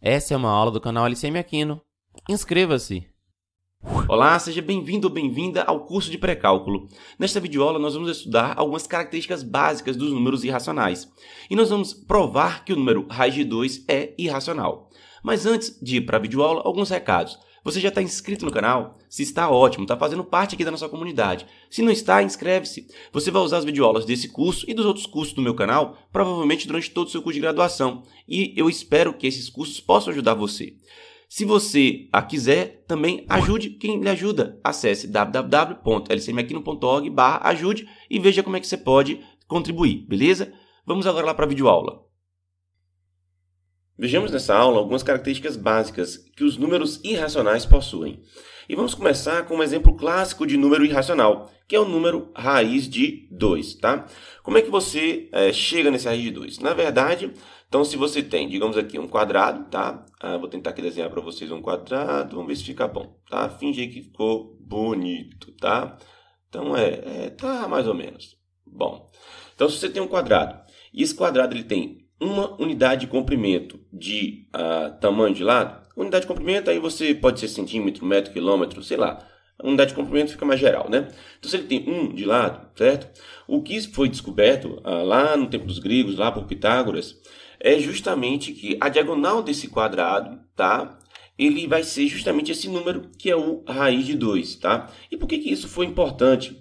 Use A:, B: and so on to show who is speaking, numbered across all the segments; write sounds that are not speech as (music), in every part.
A: Essa é uma aula do canal LCM Aquino. Inscreva-se! Olá, seja bem-vindo ou bem-vinda ao curso de pré-cálculo. Nesta videoaula nós vamos estudar algumas características básicas dos números irracionais e nós vamos provar que o número raiz de 2 é irracional. Mas antes de ir para a videoaula, alguns recados. Você já está inscrito no canal? Se está, ótimo, está fazendo parte aqui da nossa comunidade. Se não está, inscreve-se. Você vai usar as videoaulas desse curso e dos outros cursos do meu canal, provavelmente durante todo o seu curso de graduação. E eu espero que esses cursos possam ajudar você. Se você a quiser, também ajude quem lhe ajuda. Acesse www.lcmaquino.org ajude e veja como é que você pode contribuir, beleza? Vamos agora lá para a videoaula. Vejamos nessa aula algumas características básicas que os números irracionais possuem. E vamos começar com um exemplo clássico de número irracional, que é o número raiz de 2, tá? Como é que você é, chega nesse raiz de 2? Na verdade, então se você tem, digamos aqui, um quadrado, tá? Ah, vou tentar aqui desenhar para vocês um quadrado, vamos ver se fica bom, tá? Fingir que ficou bonito, tá? Então é, é tá mais ou menos. Bom, então se você tem um quadrado, e esse quadrado ele tem uma unidade de comprimento de uh, tamanho de lado. Unidade de comprimento, aí você pode ser centímetro, metro, quilômetro, sei lá. A unidade de comprimento fica mais geral, né? Então, se ele tem um de lado, certo? O que foi descoberto uh, lá no tempo dos gregos, lá por Pitágoras, é justamente que a diagonal desse quadrado, tá? Ele vai ser justamente esse número que é o raiz de 2, tá? E por que, que isso foi importante?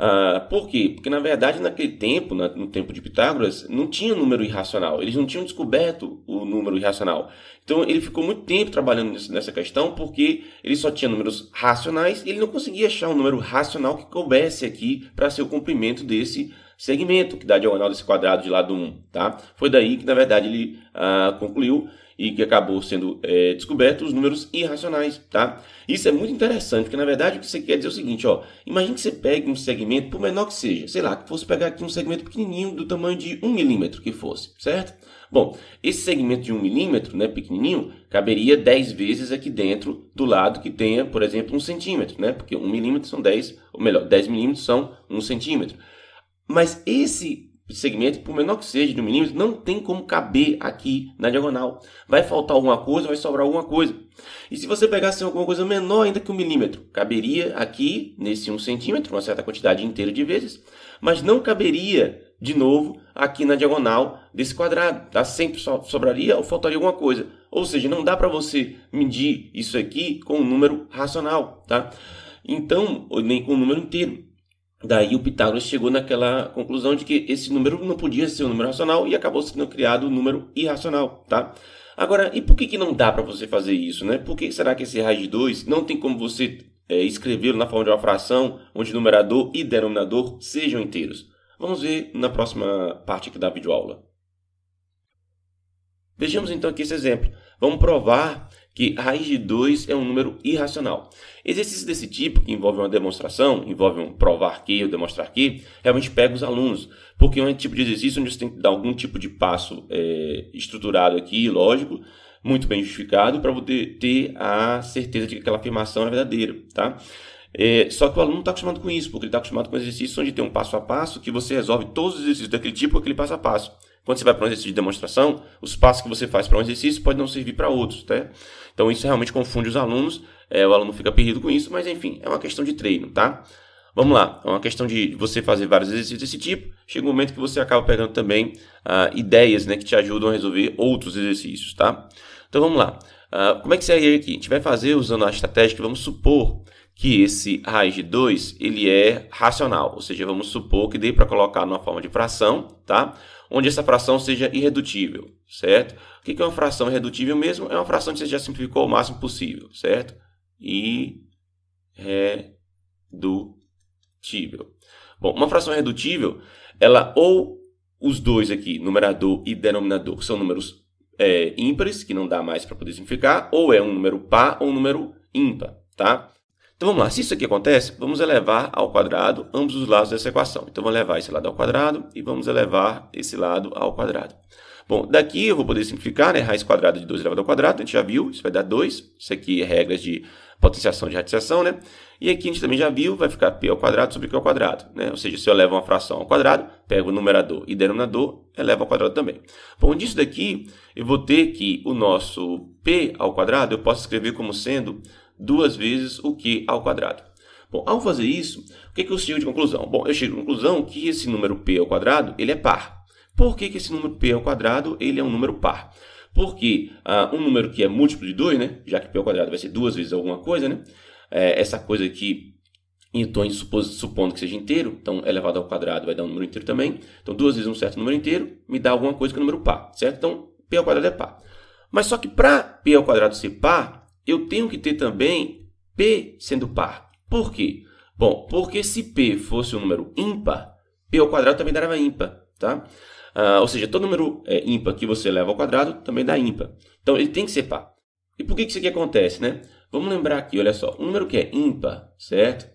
A: Ah, por quê? Porque na verdade naquele tempo, no tempo de Pitágoras, não tinha número irracional. Eles não tinham descoberto o número irracional. Então ele ficou muito tempo trabalhando nessa questão porque ele só tinha números racionais e ele não conseguia achar um número racional que coubesse aqui para ser o cumprimento desse segmento que dá a diagonal desse quadrado de lado 1, tá? Foi daí que, na verdade, ele ah, concluiu e que acabou sendo é, descoberto os números irracionais, tá? Isso é muito interessante, porque na verdade o que você quer dizer é o seguinte, ó. Imagine que você pegue um segmento, por menor que seja, sei lá, que fosse pegar aqui um segmento pequenininho do tamanho de 1 milímetro que fosse, certo? Bom, esse segmento de 1 milímetro, né, pequenininho, caberia 10 vezes aqui dentro do lado que tenha, por exemplo, 1 centímetro, né? Porque 1 milímetro são 10, ou melhor, 10 milímetros são 1 centímetro. Mas esse segmento, por menor que seja, de mínimo, não tem como caber aqui na diagonal. Vai faltar alguma coisa, vai sobrar alguma coisa. E se você pegasse alguma coisa menor ainda que um milímetro, caberia aqui nesse um centímetro, uma certa quantidade inteira de vezes, mas não caberia de novo aqui na diagonal desse quadrado. Tá? Sempre sobraria ou faltaria alguma coisa. Ou seja, não dá para você medir isso aqui com um número racional, tá? Então, nem com um número inteiro. Daí o Pitágoras chegou naquela conclusão de que esse número não podia ser um número racional e acabou sendo criado um número irracional, tá? Agora, e por que, que não dá para você fazer isso, né? Por que será que esse raiz de 2 não tem como você é, escrevê-lo na forma de uma fração onde numerador e denominador sejam inteiros? Vamos ver na próxima parte aqui da videoaula. Vejamos então aqui esse exemplo. Vamos provar que raiz de 2 é um número irracional. Exercícios desse tipo, que envolvem uma demonstração, envolvem um provar que ou demonstrar que, realmente pega os alunos, porque é um tipo de exercício onde você tem que dar algum tipo de passo é, estruturado aqui, lógico, muito bem justificado, para poder ter a certeza de que aquela afirmação é verdadeira, tá? É, só que o aluno não está acostumado com isso, porque ele está acostumado com exercícios onde tem um passo a passo que você resolve todos os exercícios daquele tipo, aquele passo a passo. Quando você vai para um exercício de demonstração, os passos que você faz para um exercício pode não servir para outros, tá? Então isso realmente confunde os alunos, é, o aluno fica perdido com isso, mas enfim, é uma questão de treino, tá? Vamos lá, é uma questão de você fazer vários exercícios desse tipo, chega um momento que você acaba pegando também ah, ideias né, que te ajudam a resolver outros exercícios, tá? Então vamos lá, ah, como é que seria aqui? A gente vai fazer usando a estratégia que vamos supor que esse raiz de 2 ele é racional, ou seja, vamos supor que dê para colocar numa forma de fração, tá? onde essa fração seja irredutível, certo? O que é uma fração irredutível mesmo? É uma fração que você já simplificou o máximo possível, certo? Irredutível. Bom, uma fração irredutível, ela ou os dois aqui, numerador e denominador, que são números é, ímpares, que não dá mais para poder simplificar, ou é um número par ou um número ímpar, tá? Então vamos lá, se isso aqui acontece, vamos elevar ao quadrado ambos os lados dessa equação. Então vamos levar esse lado ao quadrado e vamos elevar esse lado ao quadrado. Bom, daqui eu vou poder simplificar, né? Raiz quadrada de 2 elevado ao quadrado, a gente já viu, isso vai dar 2. Isso aqui é regras de potenciação de radiciação, né? E aqui a gente também já viu, vai ficar p ao quadrado sobre q ao quadrado, né? Ou seja, se eu levo uma fração ao quadrado, pego o numerador e denominador, elevo ao quadrado também. Bom, disso daqui, eu vou ter que o nosso p ao quadrado, eu posso escrever como sendo duas vezes o Q ao quadrado. Bom, ao fazer isso, o que, que eu chego de conclusão? Bom, eu chego à conclusão que esse número P ao quadrado ele é par. Por que, que esse número P ao quadrado ele é um número par? Porque ah, um número que é múltiplo de 2, né, já que P ao quadrado vai ser duas vezes alguma coisa, né, é, essa coisa aqui então, supondo que seja inteiro, então elevado ao quadrado vai dar um número inteiro também. Então, duas vezes um certo número inteiro me dá alguma coisa que é um número par, certo? Então, p ao quadrado é par. Mas só que para p ao quadrado ser par, eu tenho que ter também P sendo par. Por quê? Bom, porque se P fosse um número ímpar, P ao quadrado também darava ímpar, tá? Ah, ou seja, todo número é, ímpar que você leva ao quadrado também dá ímpar. Então, ele tem que ser par. E por que, que isso aqui acontece, né? Vamos lembrar aqui, olha só. Um número que é ímpar, certo?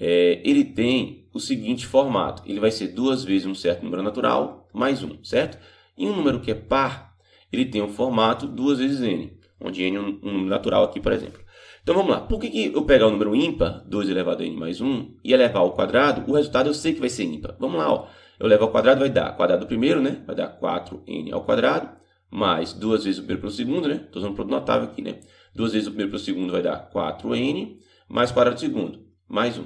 A: É, ele tem o seguinte formato. Ele vai ser duas vezes um certo número natural, mais um, certo? E um número que é par, ele tem o um formato duas vezes n onde n é um, número natural aqui, por exemplo. Então vamos lá, por que, que eu pegar o número ímpar, 2 elevado a n mais 1, e elevar ao quadrado, o resultado eu sei que vai ser ímpar. Vamos lá, ó. eu levo ao quadrado, vai dar quadrado primeiro, né? vai dar 4n ao quadrado, mais duas vezes o primeiro pelo segundo, né? Estou usando o produto notável aqui, né? Duas vezes o primeiro pelo segundo vai dar 4n, mais quadrado segundo, mais 1.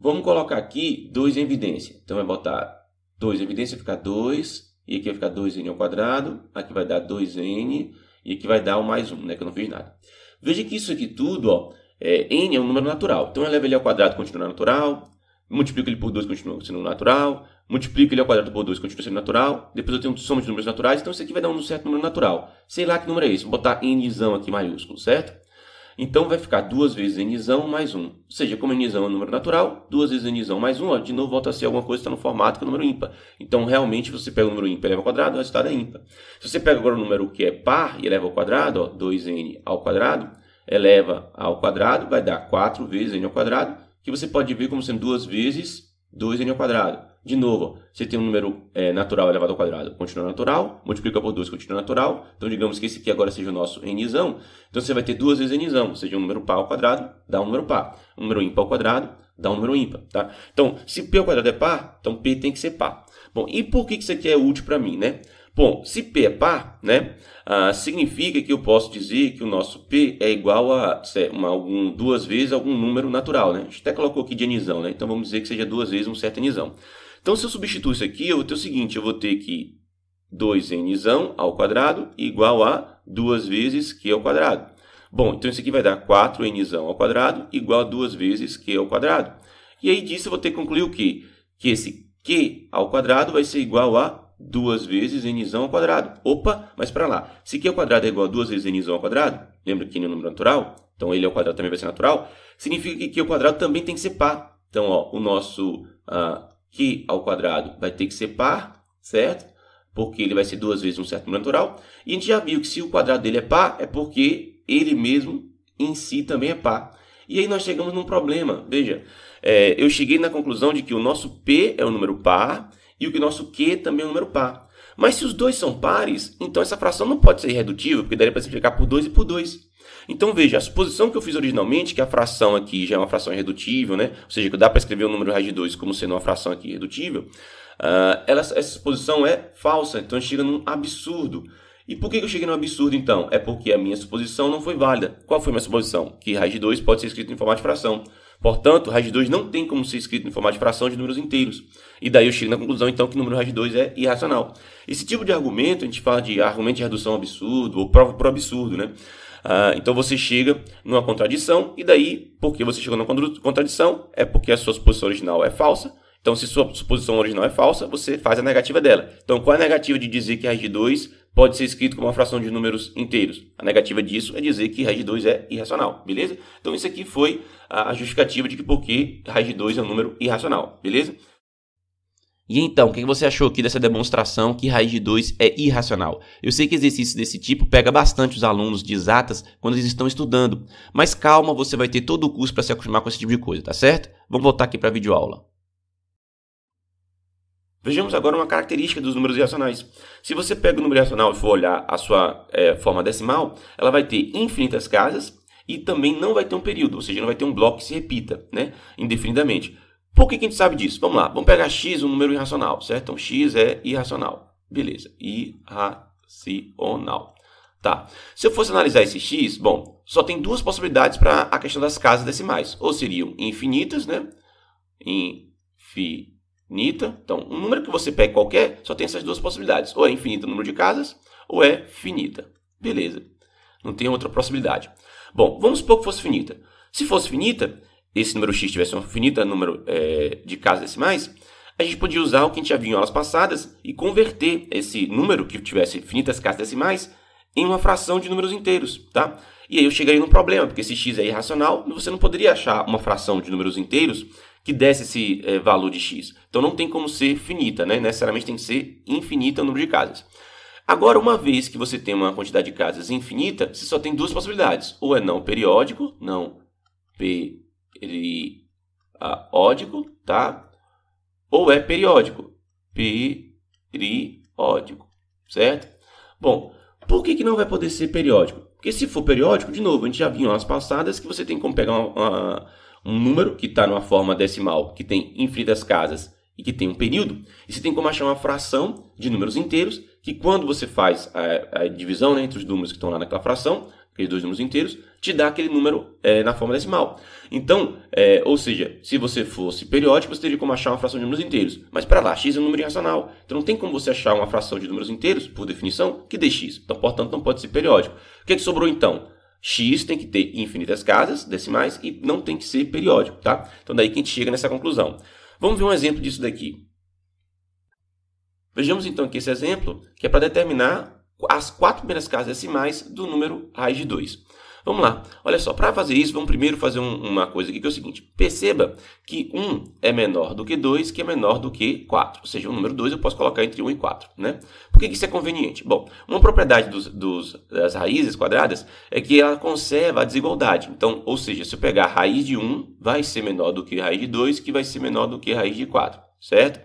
A: Vamos colocar aqui 2 em evidência. Então, vai botar 2 em evidência, vai ficar 2, e aqui vai ficar 2n ao quadrado, aqui vai dar 2n e aqui vai dar um mais um, né, que eu não fiz nada. Veja que isso aqui tudo, ó, é, n é um número natural. Então eu levo ele ao quadrado, continua natural. Multiplico ele por 2, continua sendo natural. Multiplico ele ao quadrado por 2, continua sendo natural. Depois eu tenho soma de números naturais. Então isso aqui vai dar um certo número natural. Sei lá que número é esse. Vou botar nzão aqui maiúsculo, certo? Então vai ficar duas vezes n mais 1. Ou seja, como n é um número natural, duas vezes n mais 1, ó, de novo volta a ser alguma coisa que está no formato que é o número ímpar. Então realmente você pega o número ímpar e eleva ao quadrado, o resultado é ímpar. Se você pega agora o número que é par e eleva ao quadrado, ó, 2n ao quadrado, eleva ao quadrado, vai dar 4 vezes n ao quadrado, que você pode ver como sendo duas vezes 2n ao quadrado. De novo, você tem um número é, natural elevado ao quadrado, continua natural, multiplica por 2, continua natural. Então, digamos que esse aqui agora seja o nosso nizão. Então, você vai ter duas vezes nizão, ou seja, um número par ao quadrado dá um número par. Um número ímpar ao quadrado dá um número ímpar. Tá? Então, se p ao quadrado é par, então p tem que ser par. Bom, e por que isso aqui é útil para mim? Né? Bom, se p é par, né, ah, significa que eu posso dizer que o nosso p é igual a é, uma, algum, duas vezes algum número natural. Né? A gente até colocou aqui de nizão, né? então vamos dizer que seja duas vezes um certo nizão. Então, se eu substituir isso aqui, eu vou ter o seguinte, eu vou ter que 2n ao quadrado igual a 2 vezes q ao quadrado. Bom, então isso aqui vai dar 4n ao quadrado igual a 2 vezes q ao quadrado. E aí disso eu vou ter que concluir o quê? Que esse q ao quadrado vai ser igual a 2 vezes n ao quadrado. Opa, mas para lá. Se q ao quadrado é igual a 2 vezes n ao quadrado, lembra que n é um número natural, então ele ao quadrado também vai ser natural, significa que q ao quadrado também tem que ser par. Então, ó, o nosso ah, que ao quadrado vai ter que ser par, certo? Porque ele vai ser duas vezes um certo número natural. E a gente já viu que se o quadrado dele é par, é porque ele mesmo em si também é par. E aí nós chegamos num problema. Veja, é, eu cheguei na conclusão de que o nosso P é um número par e o que nosso Q também é um número par. Mas se os dois são pares, então essa fração não pode ser irredutível, porque daria para simplificar por 2 e por 2. Então veja, a suposição que eu fiz originalmente, que a fração aqui já é uma fração irredutível, né? ou seja, que dá para escrever o número raiz de 2 como sendo uma fração aqui irredutível, uh, ela, essa suposição é falsa, então a gente chega num absurdo. E por que eu cheguei no absurdo então? É porque a minha suposição não foi válida. Qual foi a minha suposição? Que raiz de 2 pode ser escrito em formato de fração. Portanto, raiz de 2 não tem como ser escrito em formato de fração de números inteiros. E daí eu chego na conclusão então que o número raiz de 2 é irracional. Esse tipo de argumento, a gente fala de argumento de redução absurdo ou prova por absurdo, né? Ah, então você chega numa contradição, e daí, porque você chegou numa contradição, é porque a sua suposição original é falsa. Então, se sua suposição original é falsa, você faz a negativa dela. Então, qual é a negativa de dizer que raiz de 2 pode ser escrito como uma fração de números inteiros? A negativa disso é dizer que raiz de 2 é irracional, beleza? Então, isso aqui foi a justificativa de que porque raiz de 2 é um número irracional, beleza? E então, o que você achou aqui dessa demonstração que raiz de 2 é irracional? Eu sei que exercícios desse tipo pega bastante os alunos de exatas quando eles estão estudando, mas calma, você vai ter todo o curso para se acostumar com esse tipo de coisa, tá certo? Vamos voltar aqui para a videoaula. Vejamos agora uma característica dos números irracionais. Se você pega o número irracional e for olhar a sua é, forma decimal, ela vai ter infinitas casas e também não vai ter um período, ou seja, não vai ter um bloco que se repita né, indefinidamente. Por que, que a gente sabe disso? Vamos lá, vamos pegar x, um número irracional, certo? Então x é irracional. Beleza, irracional. Tá. Se eu fosse analisar esse x, bom, só tem duas possibilidades para a questão das casas decimais. Ou seriam infinitas, né? Infinita. Então, um número que você pega qualquer, só tem essas duas possibilidades. Ou é infinito o número de casas, ou é finita. Beleza. Não tem outra possibilidade. Bom, vamos supor que fosse finita. Se fosse finita, esse número x tivesse uma finita número é, de casas decimais, a gente podia usar o que a gente já viu em aulas passadas e converter esse número que tivesse finitas casas decimais em uma fração de números inteiros, tá? E aí eu chegaria num problema, porque esse x é irracional, você não poderia achar uma fração de números inteiros que desse esse é, valor de x. Então não tem como ser finita, né? Necessariamente tem que ser infinita o número de casas. Agora, uma vez que você tem uma quantidade de casas infinita, você só tem duas possibilidades. Ou é não periódico, não p ele ah, ódico, tá? Ou é periódico. Periódico, certo? Bom, por que, que não vai poder ser periódico? Porque se for periódico, de novo, a gente já viu nas passadas que você tem como pegar uma, uma, um número que está numa forma decimal, que tem infinitas casas e que tem um período, e você tem como achar uma fração de números inteiros, que quando você faz a, a divisão né, entre os números que estão lá naquela fração, aqueles dois números inteiros, te dá aquele número é, na forma decimal. Então, é, ou seja, se você fosse periódico, você teria como achar uma fração de números inteiros. Mas para lá, x é um número irracional. Então não tem como você achar uma fração de números inteiros, por definição, que dê x. Então, portanto, não pode ser periódico. O que, é que sobrou então? x tem que ter infinitas casas decimais e não tem que ser periódico, tá? Então daí que a gente chega nessa conclusão. Vamos ver um exemplo disso daqui. Vejamos então aqui esse exemplo, que é para determinar as quatro primeiras casas decimais do número raiz de 2. Vamos lá, olha só, para fazer isso, vamos primeiro fazer um, uma coisa aqui que é o seguinte: perceba que 1 é menor do que 2, que é menor do que 4. Ou seja, o número 2 eu posso colocar entre 1 e 4. Né? Por que, isso é conveniente? Bom, uma propriedade dos, dos, das raízes quadradas é que ela conserva a desigualdade. Então, ou seja, se eu pegar a raiz de 1, vai ser menor do que a raiz de 2, que vai ser menor do que a raiz de 4, certo?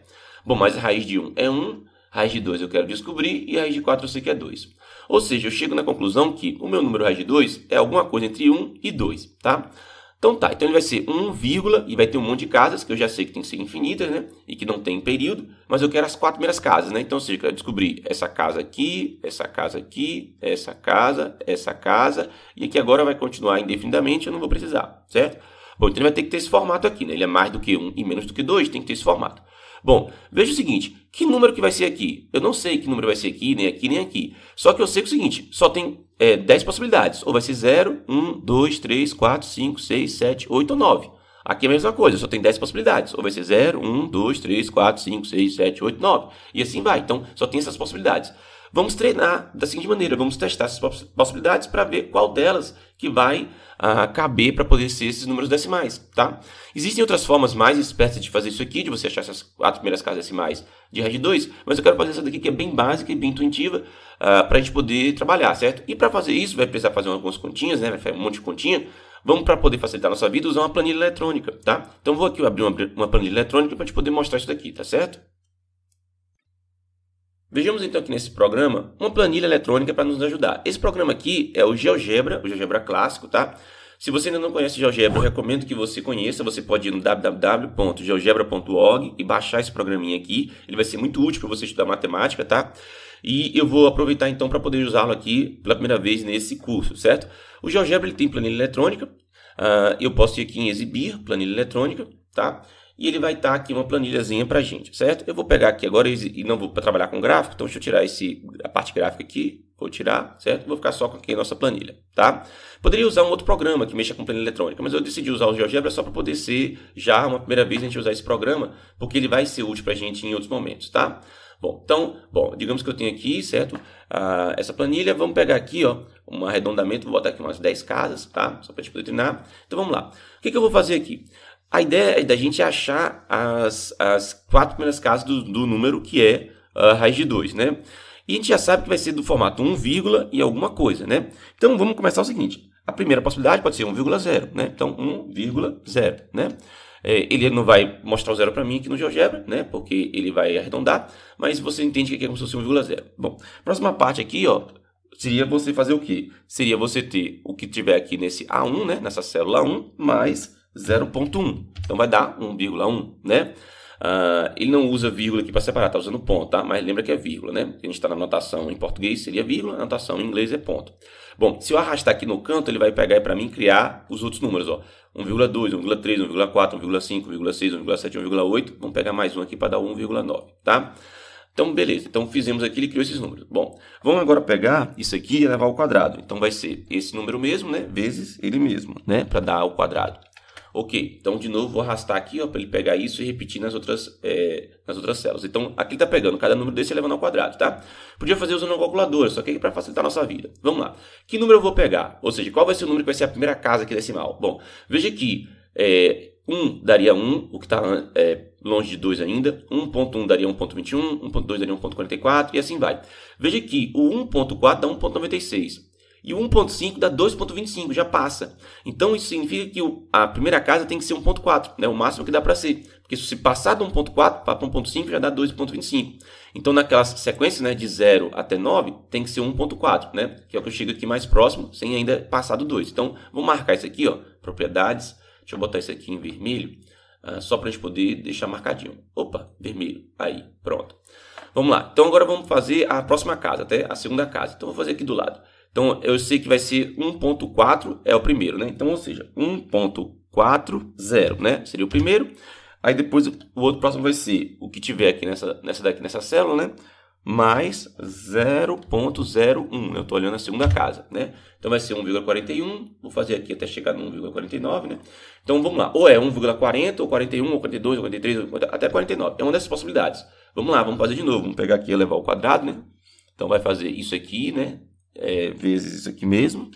A: Bom, mas a raiz de 1 é 1, Raiz de 2 eu quero descobrir e raiz de 4 eu sei que é 2. Ou seja, eu chego na conclusão que o meu número raiz de 2 é alguma coisa entre 1 e 2, tá? Então tá, então ele vai ser 1, vírgula, e vai ter um monte de casas, que eu já sei que tem que ser infinitas, né? E que não tem período, mas eu quero as quatro primeiras casas, né? Então, ou seja, eu quero descobrir essa casa aqui, essa casa aqui, essa casa, essa casa, e aqui agora vai continuar indefinidamente, eu não vou precisar, certo? Bom, então ele vai ter que ter esse formato aqui, né? Ele é mais do que 1 e menos do que 2, tem que ter esse formato. Bom, veja o seguinte, que número que vai ser aqui? Eu não sei que número vai ser aqui, nem aqui, nem aqui. Só que eu sei que é o seguinte, só tem é, 10 possibilidades. Ou vai ser 0, 1, 2, 3, 4, 5, 6, 7, 8 ou 9. Aqui é a mesma coisa, só tem 10 possibilidades. Ou vai ser 0, 1, 2, 3, 4, 5, 6, 7, 8, 9. E assim vai. Então, só tem essas possibilidades. Vamos treinar da seguinte maneira, vamos testar essas possibilidades para ver qual delas que vai ah, caber para poder ser esses números decimais, tá? Existem outras formas mais espertas de fazer isso aqui, de você achar essas quatro primeiras casas decimais de raiz de 2, mas eu quero fazer essa daqui que é bem básica e bem intuitiva ah, para a gente poder trabalhar, certo? E para fazer isso, vai precisar fazer algumas continhas, né? Vai fazer um monte de continha, Vamos para poder facilitar a nossa vida usar uma planilha eletrônica, tá? Então vou aqui abrir uma, uma planilha eletrônica para a gente poder mostrar isso daqui, tá certo? Vejamos então aqui nesse programa uma planilha eletrônica para nos ajudar. Esse programa aqui é o GeoGebra, o GeoGebra clássico, tá? Se você ainda não conhece GeoGebra, eu recomendo que você conheça. Você pode ir no www.geogebra.org e baixar esse programinha aqui. Ele vai ser muito útil para você estudar matemática, tá? E eu vou aproveitar então para poder usá-lo aqui pela primeira vez nesse curso, certo? O GeoGebra ele tem planilha eletrônica. Uh, eu posso ir aqui em exibir planilha eletrônica, tá? e ele vai estar tá aqui uma planilhazinha para a gente, certo? Eu vou pegar aqui agora e não vou trabalhar com gráfico, então deixa eu tirar esse, a parte gráfica aqui, vou tirar, certo? Vou ficar só com aqui a nossa planilha, tá? Poderia usar um outro programa que mexa com planilha eletrônica, mas eu decidi usar o GeoGebra só para poder ser, já uma primeira vez a gente usar esse programa, porque ele vai ser útil para a gente em outros momentos, tá? Bom, então, bom, digamos que eu tenho aqui, certo? Ah, essa planilha, vamos pegar aqui, ó, um arredondamento, vou botar aqui umas 10 casas, tá? Só para a gente poder treinar. Então, vamos lá. O que, que eu vou fazer aqui? A ideia é da gente achar as, as quatro primeiras casas do, do número que é a ah, raiz de 2, né? E a gente já sabe que vai ser do formato 1, e alguma coisa, né? Então vamos começar o seguinte. A primeira possibilidade pode ser 1,0, né? Então 1,0, né? É, ele não vai mostrar o zero para mim aqui no GeoGebra, né? Porque ele vai arredondar, mas você entende que aqui é como se fosse 1,0. Bom, próxima parte aqui, ó, seria você fazer o quê? Seria você ter o que tiver aqui nesse A1, né? Nessa célula 1, mais 0.1. Então vai dar 1,1, né? Uh, ele não usa vírgula aqui para separar, está usando ponto, tá? Mas lembra que é vírgula, né? A gente está na notação em português seria vírgula, na notação em inglês é ponto. Bom, se eu arrastar aqui no canto, ele vai pegar para mim criar os outros números, ó. 1,2, 1,3, 1,4, 1,5, 1,6, 1,7, 1,8. Vamos pegar mais um aqui para dar 1,9, tá? Então, beleza. Então, fizemos aqui, ele criou esses números. Bom, vamos agora pegar isso aqui e levar ao quadrado. Então, vai ser esse número mesmo, né? Vezes ele mesmo, né? Para dar ao quadrado. Ok, então de novo vou arrastar aqui para ele pegar isso e repetir nas outras, é, nas outras células. Então aqui ele está pegando cada número desse e levando ao quadrado, tá? Podia fazer usando uma calculadora, só que é para facilitar a nossa vida. Vamos lá. Que número eu vou pegar? Ou seja, qual vai ser o número que vai ser a primeira casa aqui decimal? Bom, veja que é, 1 daria 1, o que está é, longe de 2 ainda. 1.1 daria 1.21, 1.2 daria 1.44 e assim vai. Veja que o 1.4 dá 1.96. E o 1.5 dá 2.25, já passa. Então isso significa que a primeira casa tem que ser 1.4, né? o máximo que dá para ser. Porque se passar de 1.4 para 1.5 já dá 2.25. Então naquelas sequências né, de 0 até 9 tem que ser 1.4, né? que é o que eu chego aqui mais próximo, sem ainda passar do 2. Então vou marcar isso aqui, ó, propriedades, deixa eu botar isso aqui em vermelho, uh, só para a gente poder deixar marcadinho. Opa, vermelho, aí, pronto. Vamos lá, então agora vamos fazer a próxima casa, até a segunda casa. Então vou fazer aqui do lado. Então, eu sei que vai ser 1.4 é o primeiro, né? Então, ou seja, 1.40, né? Seria o primeiro. Aí, depois, o outro próximo vai ser o que tiver aqui nessa, nessa daqui, nessa célula, né? Mais 0.01, né? Eu estou olhando a segunda casa, né? Então, vai ser 1,41. Vou fazer aqui até chegar no 1,49, né? Então, vamos lá. Ou é 1,40, ou 41, ou 42, ou 43, ou 40, até 49. É uma dessas possibilidades. Vamos lá, vamos fazer de novo. Vamos pegar aqui e elevar ao quadrado, né? Então, vai fazer isso aqui, né? é, vezes isso aqui mesmo.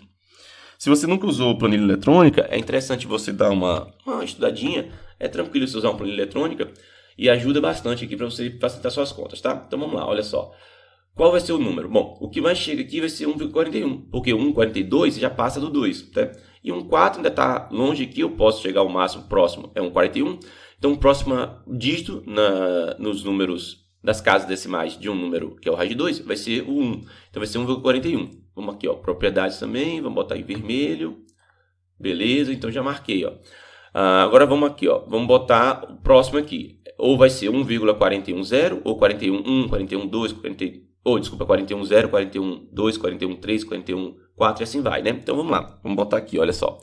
A: Se você nunca usou planilha eletrônica, é interessante você dar uma, uma estudadinha. É tranquilo você usar uma planilha eletrônica e ajuda bastante aqui para você facilitar suas contas, tá? Então vamos lá, olha só. Qual vai ser o número? Bom, o que mais chega aqui vai ser 1,41, porque 1,42 já passa do 2, né? tá? E 1,4 ainda está longe aqui, eu posso chegar ao máximo próximo, é 1,41. Então, o próximo dígito na, nos números das casas decimais de um número que é o raio de 2 vai ser o 1. Então vai ser 1,41. Vamos aqui, ó, propriedades também, vamos botar em vermelho. Beleza, então já marquei, ó. Ah, agora vamos aqui, ó, vamos botar o próximo aqui. Ou vai ser 1,410 ou 41,1, 41,2, 41 ou oh, desculpa, 41,0, 41,2, 41,3, 41,4 e assim vai, né? Então vamos lá, vamos botar aqui, olha só.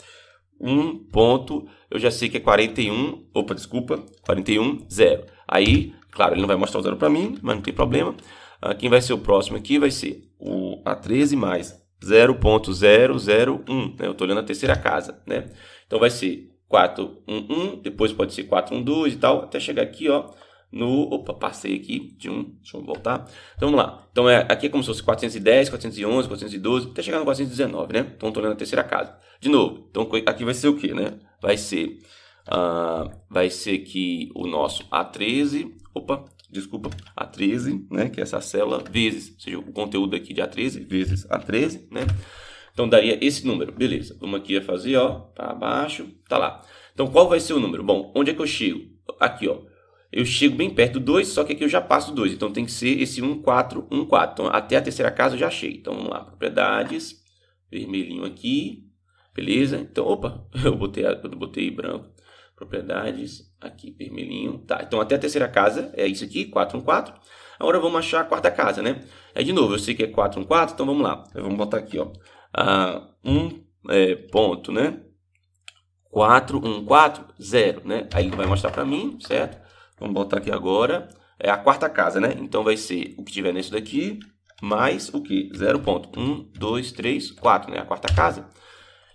A: 1 ponto, eu já sei que é 41, opa, desculpa, 41,0. Aí Claro, ele não vai mostrar o zero para mim, mas não tem problema. Ah, quem vai ser o próximo aqui vai ser o A13 mais 0.001. Né? Eu estou olhando a terceira casa. Né? Então vai ser 411, depois pode ser 412 e tal, até chegar aqui, ó. No, opa, passei aqui de um, deixa eu voltar. Então vamos lá. Então é, aqui é como se fosse 410, 411, 412, até chegar no 419, né? Então estou olhando a terceira casa. De novo, então aqui vai ser o que, né? Vai ser, uh, vai ser que o nosso A13 opa, desculpa, A13, né, que é essa célula vezes, ou seja, o conteúdo aqui de A13 vezes A13, né? Então daria esse número, beleza. Vamos aqui a fazer, ó, tá abaixo, tá lá. Então qual vai ser o número? Bom, onde é que eu chego? Aqui, ó. Eu chego bem perto do 2, só que aqui eu já passo do 2. Então tem que ser esse 1, 4, 1, 4. Então até a terceira casa eu já achei, Então vamos lá, propriedades, vermelhinho aqui, beleza? Então, opa, (laughs) eu botei, eu botei branco. Propriedades, aqui, vermelhinho. Tá, então até a terceira casa é isso aqui, 414. Agora vamos achar a quarta casa, né? É de novo, eu sei que é 414, então vamos lá. Vamos botar aqui, ó. Ah, um é, ponto, né? 414, 0, né? Aí ele vai mostrar para mim, certo? Vamos botar aqui agora. É a quarta casa, né? Então vai ser o que tiver nesse daqui, mais o que? 0.1, 2, 3, 4, né? A quarta casa.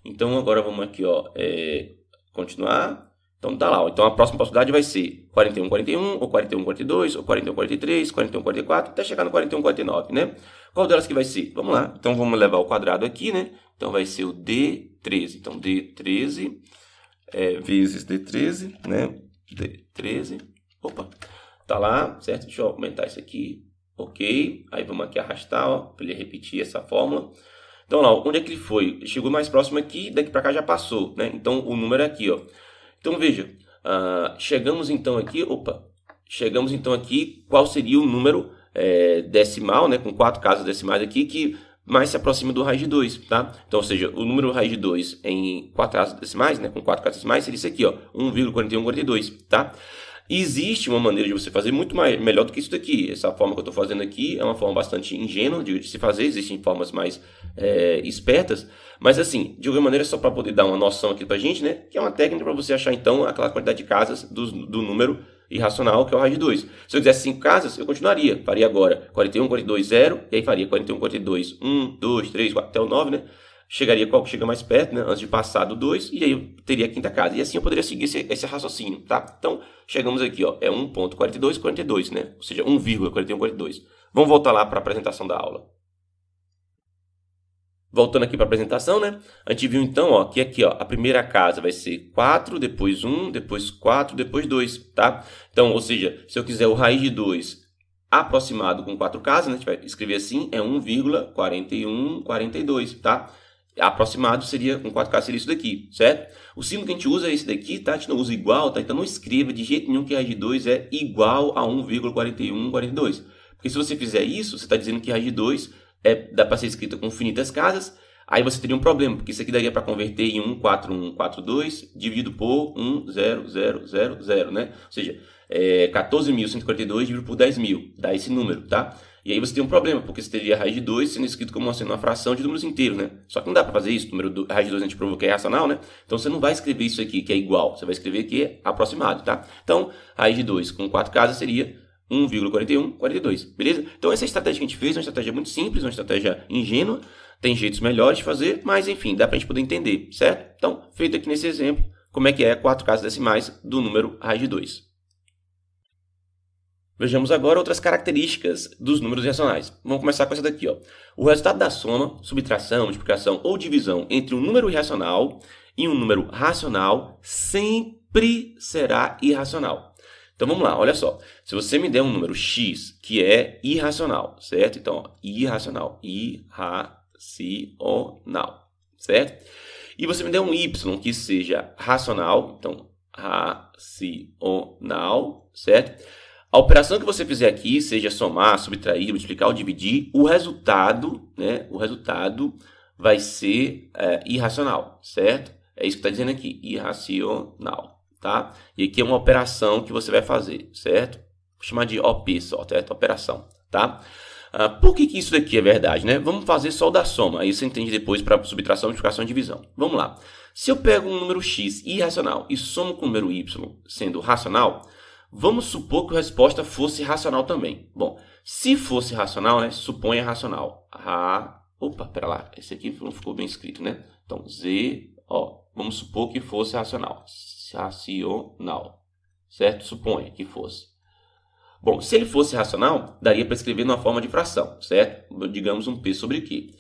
A: Então agora vamos aqui, ó, é, continuar. Então tá lá. Então a próxima possibilidade vai ser 41, 41, ou 41, 42, ou 41, 43, 41, 44, até chegar no 41, 49, né? Qual delas que vai ser? Vamos lá. Então vamos levar o quadrado aqui, né? Então vai ser o D13. Então D13 é, vezes D13, né? D13. Opa, tá lá, certo? Deixa eu aumentar isso aqui. Ok. Aí vamos aqui arrastar, ó, para ele repetir essa fórmula. Então lá, onde é que ele foi? chegou mais próximo aqui, daqui para cá já passou, né? Então o número é aqui, ó. Então veja, uh, chegamos então aqui, opa, chegamos então aqui qual seria o número é, decimal, né, com quatro casas decimais aqui, que mais se aproxima do raiz de 2, tá? Então, ou seja, o número raiz de 2 em quatro casas decimais, né, com quatro casas decimais, seria isso aqui, ó, 1,4142, tá? existe uma maneira de você fazer muito mais, melhor do que isso daqui. Essa forma que eu estou fazendo aqui é uma forma bastante ingênua de, de se fazer, existem formas mais é, espertas, mas assim, de alguma maneira, só para poder dar uma noção aqui para a gente, né? Que é uma técnica para você achar então aquela quantidade de casas do, do número irracional, que é o raio de 2. Se eu quisesse 5 casas, eu continuaria. Faria agora 41, 42, 0, e aí faria 41, 42, 1, 2, 3, 4, até o 9, né? chegaria qual que chega mais perto, né, antes de passar do 2, e aí eu teria a quinta casa. E assim eu poderia seguir esse, esse raciocínio, tá? Então, chegamos aqui, ó, é 1.4242, né? Ou seja, 1,4142. Vamos voltar lá para a apresentação da aula. Voltando aqui para a apresentação, né? A gente viu então, ó, que aqui, ó, a primeira casa vai ser 4, depois 1, depois 4, depois 2, tá? Então, ou seja, se eu quiser o raiz de 2 aproximado com 4 casas, né? A gente vai escrever assim, é 1,4142, tá? aproximado seria um 4K seria isso daqui, certo? O símbolo que a gente usa é esse daqui, tá? A gente não usa igual, tá? Então não escreva de jeito nenhum que RG2 é igual a 1,4142. Porque se você fizer isso, você está dizendo que RG2 é, dá para ser escrita com finitas casas, aí você teria um problema, porque isso aqui daria para converter em 14142 dividido por 10000, né? Ou seja, é, 14.142 dividido por 10.000, dá esse número, tá? E aí você tem um problema, porque você teria a raiz de 2 sendo escrito como sendo uma fração de números inteiros, né? Só que não dá para fazer isso, número do, raiz de 2 a gente provou que é racional, né? Então você não vai escrever isso aqui que é igual, você vai escrever que é aproximado, tá? Então, raiz de 2 com 4 casas seria 1,4142, beleza? Então essa estratégia que a gente fez é uma estratégia muito simples, uma estratégia ingênua, tem jeitos melhores de fazer, mas enfim, dá para a gente poder entender, certo? Então, feito aqui nesse exemplo, como é que é 4 casas decimais do número raiz de 2. Vejamos agora outras características dos números racionais. Vamos começar com essa daqui. Ó. O resultado da soma, subtração, multiplicação ou divisão entre um número irracional e um número racional sempre será irracional. Então vamos lá, olha só. Se você me der um número x que é irracional, certo? Então, ó, irracional, irracional, certo? E você me der um y que seja racional, então racional, certo? A operação que você fizer aqui, seja somar, subtrair, multiplicar ou dividir, o resultado, né? O resultado vai ser é, irracional, certo? É isso que está dizendo aqui, irracional, tá? E aqui é uma operação que você vai fazer, certo? Vou chamar de OP só, certo? Operação, tá? Ah, por que, que isso daqui é verdade, né? Vamos fazer só o da soma, aí você entende depois para subtração, multiplicação e divisão. Vamos lá. Se eu pego um número x irracional e somo com o número y sendo racional, Vamos supor que a resposta fosse racional também. Bom, se fosse racional, né? Suponha racional. Ra... Ah, opa, pera lá. Esse aqui não ficou bem escrito, né? Então, Z, ó. Vamos supor que fosse racional. Racional. Certo? Suponha que fosse. Bom, se ele fosse racional, daria para escrever numa forma de fração, certo? Digamos um P sobre Q.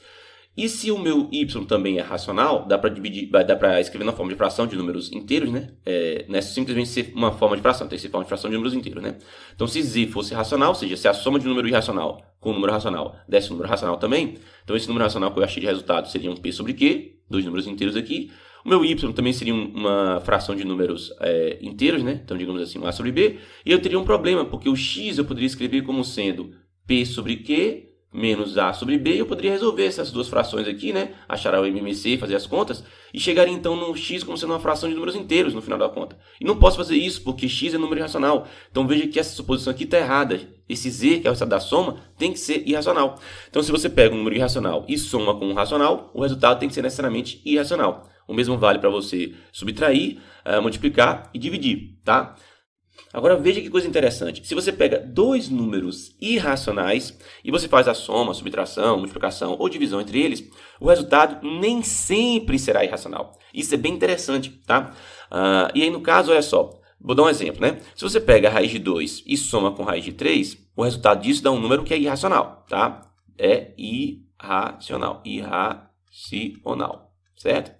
A: E se o meu y também é racional, dá para dividir, dá para escrever na forma de fração de números inteiros, né? É, não é simplesmente ser uma forma de fração, tem que ser forma de fração de números inteiros, né? Então, se z fosse racional, ou seja, se a soma de um número irracional com um número racional desse um número racional também, então esse número racional que eu achei de resultado seria um p sobre q, dois números inteiros aqui. O meu y também seria uma fração de números é, inteiros, né? Então, digamos assim, um a sobre b. E eu teria um problema, porque o x eu poderia escrever como sendo p sobre q menos A sobre B, eu poderia resolver essas duas frações aqui, né? Achar o MMC, fazer as contas, e chegaria então no X como sendo uma fração de números inteiros no final da conta. E não posso fazer isso, porque X é número irracional. Então veja que essa suposição aqui está errada. Esse Z, que é o resultado da soma, tem que ser irracional. Então se você pega um número irracional e soma com um racional, o resultado tem que ser necessariamente irracional. O mesmo vale para você subtrair, eh, multiplicar e dividir, tá? Agora veja que coisa interessante. Se você pega dois números irracionais e você faz a soma, subtração, multiplicação ou divisão entre eles, o resultado nem sempre será irracional. Isso é bem interessante, tá? Uh, e aí no caso, olha só. Vou dar um exemplo, né? Se você pega a raiz de 2 e soma com a raiz de 3, o resultado disso dá um número que é irracional, tá? É irracional. Irracional, certo?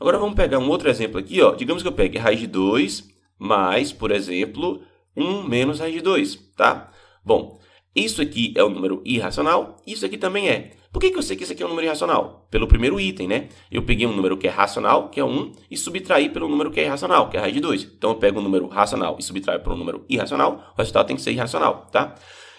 A: Agora vamos pegar um outro exemplo aqui, ó. Digamos que eu pegue a raiz de 2 mais, por exemplo, 1 menos raiz de 2, tá? Bom, isso aqui é um número irracional, isso aqui também é. Por que, que eu sei que isso aqui é um número irracional? Pelo primeiro item, né? Eu peguei um número que é racional, que é 1, e subtraí pelo número que é irracional, que é raiz de 2. Então, eu pego um número racional e subtraio pelo um número irracional, o resultado tem que ser irracional, tá?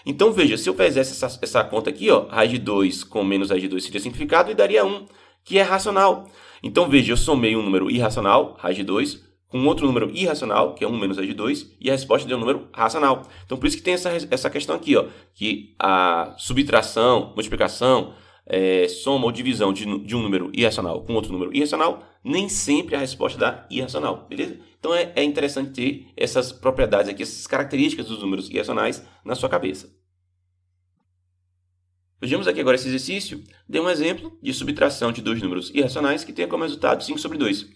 A: Então, veja, se eu fizesse essa, essa conta aqui, ó, raiz de 2 com menos raiz de 2 seria simplificado e daria 1, que é racional. Então, veja, eu somei um número irracional, raiz de 2, com outro número irracional, que é 1 menos raiz de 2, e a resposta deu um número racional. Então, por isso que tem essa, essa questão aqui, ó, que a subtração, multiplicação, é, soma ou divisão de, de, um número irracional com outro número irracional, nem sempre a resposta dá irracional, beleza? Então, é, é interessante ter essas propriedades aqui, essas características dos números irracionais na sua cabeça. Vejamos aqui agora esse exercício. Dê um exemplo de subtração de dois números irracionais que tenha como resultado 5 sobre 2.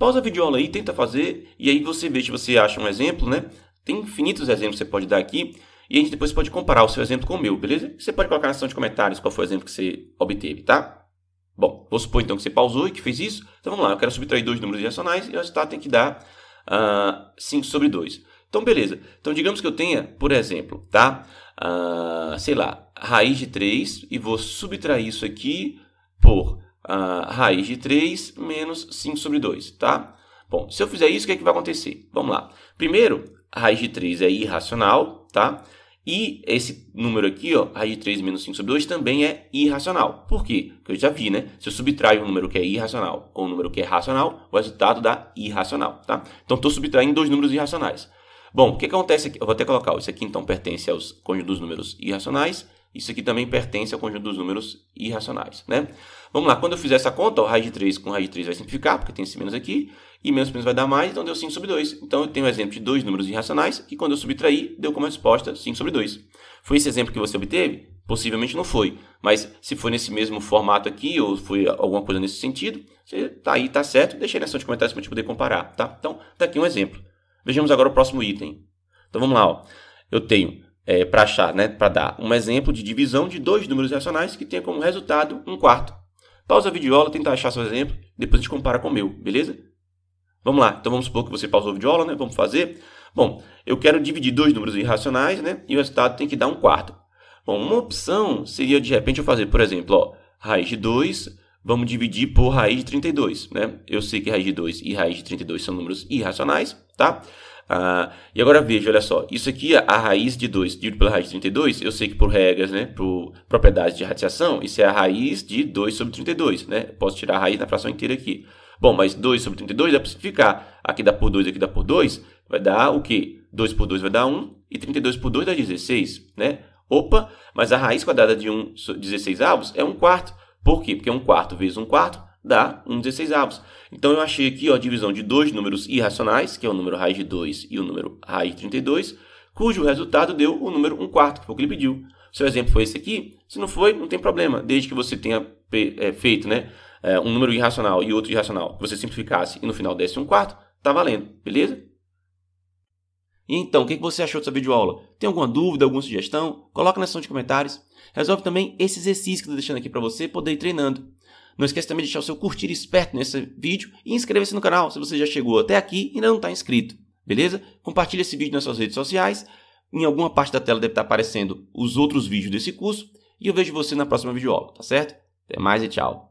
A: Pausa a videoaula aí, tenta fazer, e aí você vê se você acha um exemplo, né? Tem infinitos exemplos que você pode dar aqui, e a gente depois pode comparar o seu exemplo com o meu, beleza? Você pode colocar na seção de comentários qual foi o exemplo que você obteve, tá? Bom, vou supor então que você pausou e que fez isso. Então vamos lá, eu quero subtrair dois números irracionais e o resultado tem que dar uh, ah, 5 sobre 2. Então, beleza. Então, digamos que eu tenha, por exemplo, tá? Uh, sei lá, raiz de 3 e vou subtrair isso aqui por a raiz de 3 menos 5 sobre 2, tá? Bom, se eu fizer isso, o que, é que vai acontecer? Vamos lá. Primeiro, a raiz de 3 é irracional, tá? E esse número aqui, ó, raiz de 3 menos 5 sobre 2, também é irracional. Por quê? Porque eu já vi, né? Se eu subtraio um número que é irracional com um número que é racional, o resultado dá irracional, tá? Então, estou subtraindo dois números irracionais. Bom, o que acontece aqui? Eu vou até colocar, isso aqui então pertence aos cônjuges dos números irracionais. Isso aqui também pertence ao conjunto dos números irracionais, né? Vamos lá, quando eu fizer essa conta, ó, raiz de 3 com raiz de 3 vai simplificar, porque tem esse menos aqui, e menos menos vai dar mais, então deu 5 sobre 2. Então eu tenho um exemplo de dois números irracionais, que quando eu subtrair, deu como resposta 5 sobre 2. Foi esse exemplo que você obteve? Possivelmente não foi, mas se foi nesse mesmo formato aqui, ou foi alguma coisa nesse sentido, você tá aí, tá certo, aí na seção de comentários para a gente poder comparar, tá? Então, daqui tá aqui um exemplo. Vejamos agora o próximo item. Então vamos lá, ó. eu tenho é, para achar, né, para dar um exemplo de divisão de dois números racionais que tenha como resultado um quarto. Pausa a videoaula, tenta achar seu exemplo, depois a gente compara com o meu, beleza? Vamos lá, então vamos supor que você pausou a videoaula, né? Vamos fazer. Bom, eu quero dividir dois números irracionais, né? E o resultado tem que dar um quarto. Bom, uma opção seria de repente eu fazer, por exemplo, ó, raiz de 2, vamos dividir por raiz de 32, né? Eu sei que raiz de 2 e raiz de 32 são números irracionais, tá? Ah, e agora veja, olha só, isso aqui, é a raiz de 2 dividido pela raiz de 32, eu sei que por regras, né, por propriedades de radiação, isso é a raiz de 2 sobre 32, né? Posso tirar a raiz da fração inteira aqui. Bom, mas 2 sobre 32 dá para simplificar. Aqui dá por 2, aqui dá por 2, vai dar o quê? 2 por 2 vai dar 1 e 32 por 2 dá 16, né? Opa, mas a raiz quadrada de 1, 16 avos é 1 quarto. Por quê? Porque 1 quarto vezes 1 quarto dá 1 16 avos. Então eu achei aqui ó, a divisão de dois números irracionais, que é o número raiz de 2 e o número raiz de 32, cujo resultado deu o número 1 quarto, que foi o que ele pediu. Seu exemplo foi esse aqui? Se não foi, não tem problema, desde que você tenha é, feito né, é, um número irracional e outro irracional, você simplificasse e no final desse 1 quarto, está valendo, beleza? Então, o que você achou dessa videoaula? Tem alguma dúvida, alguma sugestão? Coloca na seção de comentários. Resolve também esse exercício que eu estou deixando aqui para você poder ir treinando. Não esqueça também de deixar o seu curtir esperto nesse vídeo e inscrever-se no canal se você já chegou até aqui e ainda não está inscrito, beleza? Compartilhe esse vídeo nas suas redes sociais, em alguma parte da tela deve estar tá aparecendo os outros vídeos desse curso e eu vejo você na próxima videoaula, tá certo? Até mais e tchau!